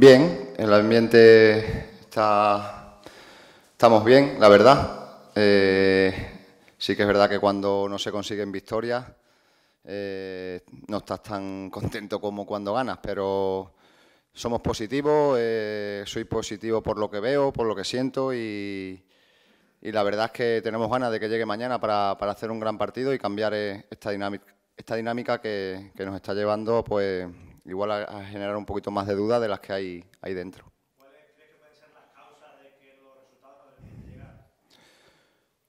Bien, el ambiente está... Estamos bien, la verdad. Eh, sí que es verdad que cuando no se consiguen victorias eh, no estás tan contento como cuando ganas, pero somos positivos, eh, soy positivo por lo que veo, por lo que siento y, la verdad es que tenemos ganas de que llegue mañana para, hacer un gran partido y cambiar esta dinámica, esta dinámica que, que nos está llevando pues igual a, generar un poquito más de duda de las que hay, ahí dentro. crees que pueden ser las causas de que los resultados no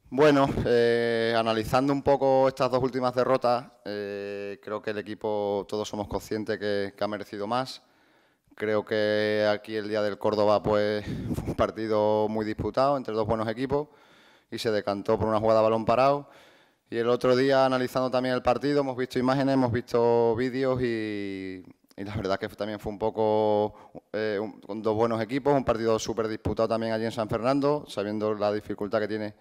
Bueno, eh, analizando un poco estas dos últimas derrotas, eh, creo que el equipo, todos somos conscientes que, ha merecido más. Creo que aquí el día del Córdoba pues, fue un partido muy disputado entre dos buenos equipos y se decantó por una jugada a balón parado. Y el otro día, analizando también el partido, hemos visto imágenes, hemos visto vídeos y y la verdad que también fue un poco eh, con dos buenos equipos, un partido súper disputado también allí en San Fernando, sabiendo la dificultad que tiene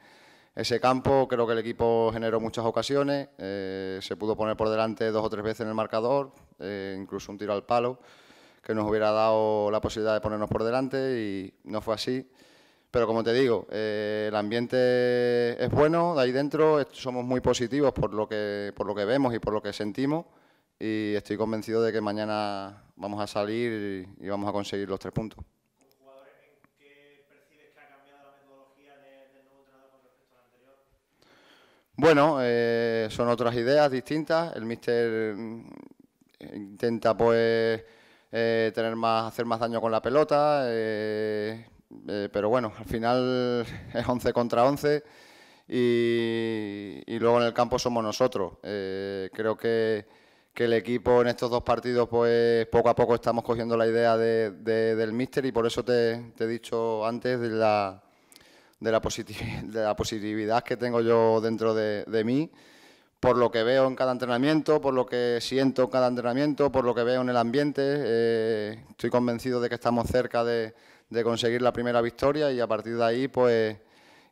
ese campo, creo que el equipo generó muchas ocasiones, eh, se pudo poner por delante dos o tres veces en el marcador, eh, incluso un tiro al palo, que nos hubiera dado la posibilidad de ponernos por delante y no fue así. Pero como te digo, el ambiente es bueno, de ahí dentro somos muy positivos por lo que, por lo que vemos y por lo que sentimos y estoy convencido de que mañana vamos a salir y, vamos a conseguir los tres puntos. ¿Qué percibes que ha cambiado la metodología del nuevo entrenador con respecto al anterior? Bueno, eh, son otras ideas distintas. El míster mm, intenta pues eh, tener más, hacer más daño con la pelota, eh, pero bueno, al final es 11 contra 11 y luego en el campo somos nosotros. creo que que el equipo en estos dos partidos, pues poco a poco estamos cogiendo la idea del míster y por eso te, he dicho antes de la, de, la de la positividad que tengo yo dentro de, mí, por lo que veo en cada entrenamiento, por lo que siento en cada entrenamiento, por lo que veo en el ambiente. Eh, estoy convencido de que estamos cerca de, de conseguir la primera victoria y a partir de ahí, pues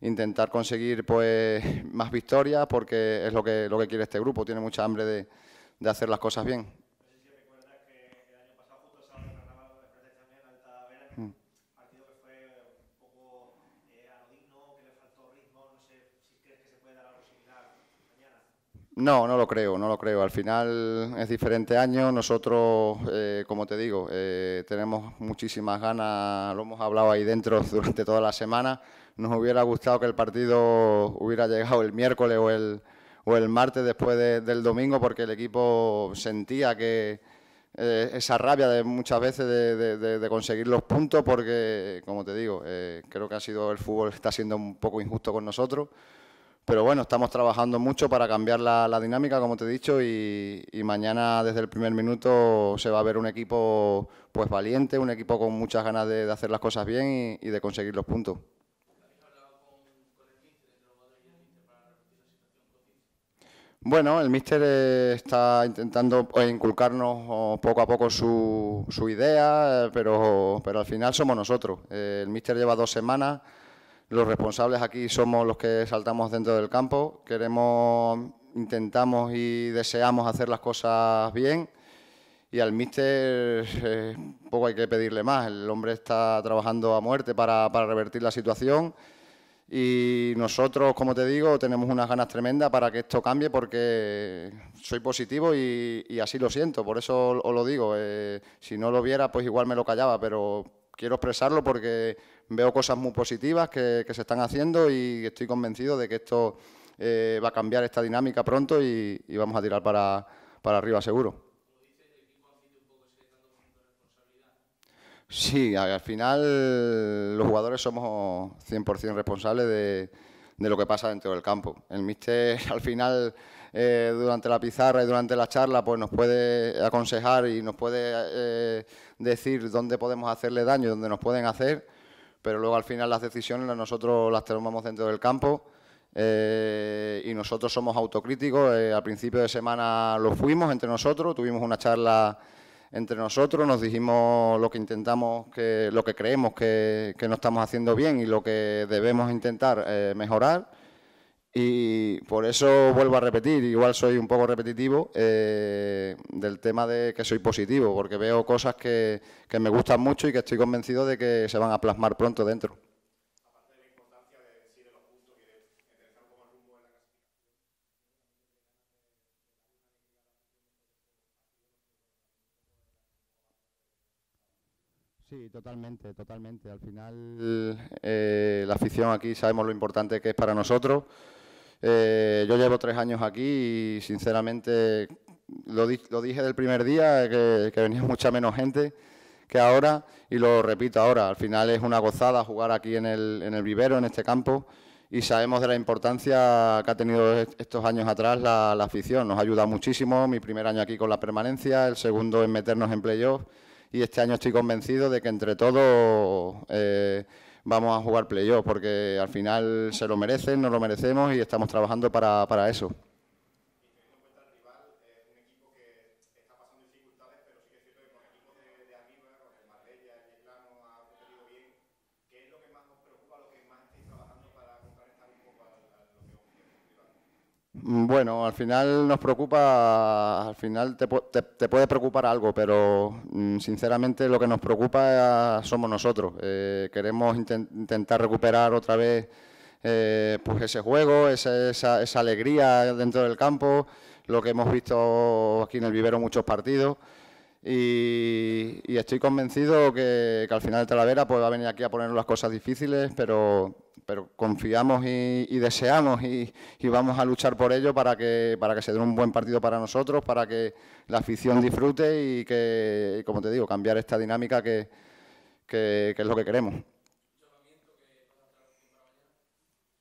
intentar conseguir pues más victorias porque es lo que, lo que quiere este grupo, tiene mucha hambre de de hacer las cosas bien. No, no lo creo, no lo creo. Al final es diferente año. Nosotros, eh, como te digo, eh, tenemos muchísimas ganas, lo hemos hablado ahí dentro durante toda la semana. Nos hubiera gustado que el partido hubiera llegado el miércoles o el, o el martes después del domingo, porque el equipo sentía que eh, esa rabia de muchas veces de, conseguir los puntos, porque, como te digo, eh, creo que ha sido el fútbol está siendo un poco injusto con nosotros. Pero bueno, estamos trabajando mucho para cambiar la, dinámica, como te he dicho, y, mañana desde el primer minuto se va a ver un equipo pues valiente, un equipo con muchas ganas de, hacer las cosas bien y de conseguir los puntos. Bueno, el míster eh, está intentando eh, inculcarnos poco a poco su, idea, eh, pero, al final somos nosotros. El míster lleva dos semanas, los responsables aquí somos los que saltamos dentro del campo, queremos, intentamos y deseamos hacer las cosas bien y al míster poco hay que pedirle más. El hombre está trabajando a muerte para revertir la situación y nosotros, como te digo, tenemos unas ganas tremendas para que esto cambie porque soy positivo y, así lo siento, por eso os lo digo. Eh, si no lo viera, pues igual me lo callaba, pero quiero expresarlo porque veo cosas muy positivas que, se están haciendo y estoy convencido de que esto eh, va a cambiar esta dinámica pronto y, vamos a tirar para arriba seguro. Sí, al final los jugadores somos 100% responsables de, lo que pasa dentro del campo. El míster al final eh, durante la pizarra y durante la charla pues nos puede aconsejar y nos puede eh, decir dónde podemos hacerle daño, dónde nos pueden hacer, pero luego al final las decisiones nosotros las tomamos dentro del campo. Eh, y nosotros somos autocríticos. al principio de semana lo fuimos entre nosotros, tuvimos una charla entre nosotros, nos dijimos lo que intentamos, que, lo que creemos que, no estamos haciendo bien y lo que debemos intentar eh, mejorar. Y por eso vuelvo a repetir, igual soy un poco repetitivo, eh, del tema de que soy positivo, porque veo cosas que me gustan mucho y que estoy convencido de que se van a plasmar pronto dentro. Sí, totalmente, totalmente. Al final eh, la afición aquí sabemos lo importante que es para nosotros. Eh, yo llevo tres años aquí y sinceramente lo, dije del primer día, que, que, venía mucha menos gente que ahora y lo repito ahora. Al final es una gozada jugar aquí en el, en el vivero, en este campo y sabemos de la importancia que ha tenido estos años atrás la, la afición. Nos ha ayudado muchísimo, mi primer año aquí con la permanencia, el segundo en meternos en playoff y este año estoy convencido de que entre todos eh, vamos a jugar playoff, porque al final se lo merecen, nos lo merecemos y estamos trabajando para eso. Mm, bueno, al final nos preocupa, al final te, puede preocupar algo, pero mm, sinceramente lo que nos preocupa ah, somos nosotros. Eh, queremos intentar recuperar otra vez eh, pues ese juego, esa, esa, esa alegría dentro del campo, lo que hemos visto aquí en el vivero muchos partidos. Y, estoy convencido que, al final de Talavera pues, va a venir aquí a poner las cosas difíciles, pero, confiamos y, deseamos y, vamos a luchar por ello para que, para que se dé un buen partido para nosotros, para que la afición disfrute y que, como te digo, cambiar esta dinámica que, es lo que queremos.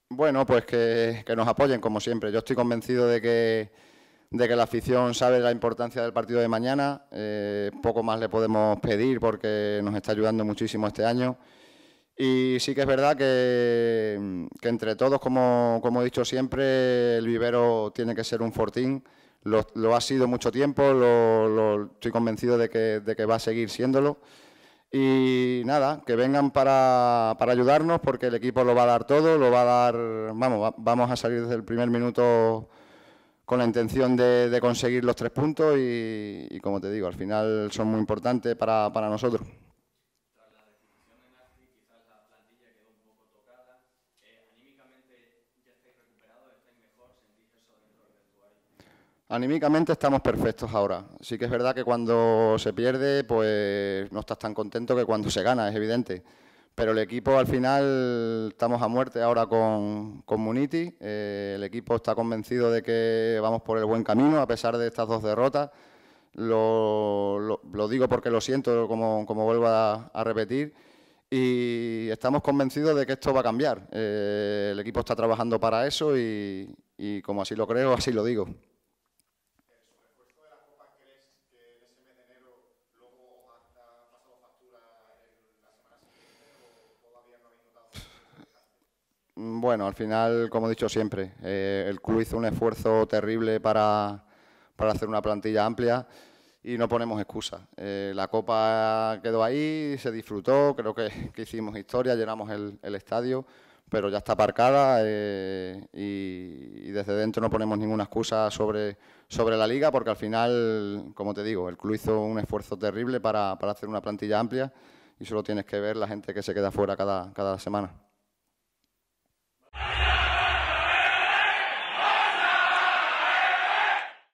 Bueno, pues que nos apoyen como siempre. Yo estoy convencido de que de que la afición sabe la importancia del partido de mañana. Eh, poco más le podemos pedir porque nos está ayudando muchísimo este año. Y sí que es verdad que, entre todos, como, he dicho siempre, el vivero tiene que ser un fortín. Lo, ha sido mucho tiempo, lo, estoy convencido de que, va a seguir siéndolo. Y nada, que vengan para, para, ayudarnos porque el equipo lo va a dar todo, lo va a dar, vamos, vamos a salir desde el primer minuto con la intención de, conseguir los tres puntos y, y, como te digo, al final son muy importantes para, para nosotros. Anímicamente estamos perfectos ahora. Sí que es verdad que cuando se pierde, pues no estás tan contento que cuando se gana, es evidente. Pero el equipo al final estamos a muerte ahora con, Muniti. Eh, el equipo está convencido de que vamos por el buen camino a pesar de estas dos derrotas. Lo, digo porque lo siento, como, como vuelvo a, repetir. Y estamos convencidos de que esto va a cambiar. Eh, el equipo está trabajando para eso y como así lo creo, así lo digo. Mm, bueno, al final, como he dicho siempre, eh, el club hizo un esfuerzo terrible para, hacer una plantilla amplia y no ponemos excusas. Eh, la copa quedó ahí, se disfrutó, creo que, hicimos historia, llenamos el, estadio, pero ya está aparcada eh, y, desde dentro no ponemos ninguna excusa sobre, sobre la liga porque al final, como te digo, el club hizo un esfuerzo terrible para, para hacer una plantilla amplia y solo tienes que ver la gente que se queda fuera cada, cada semana.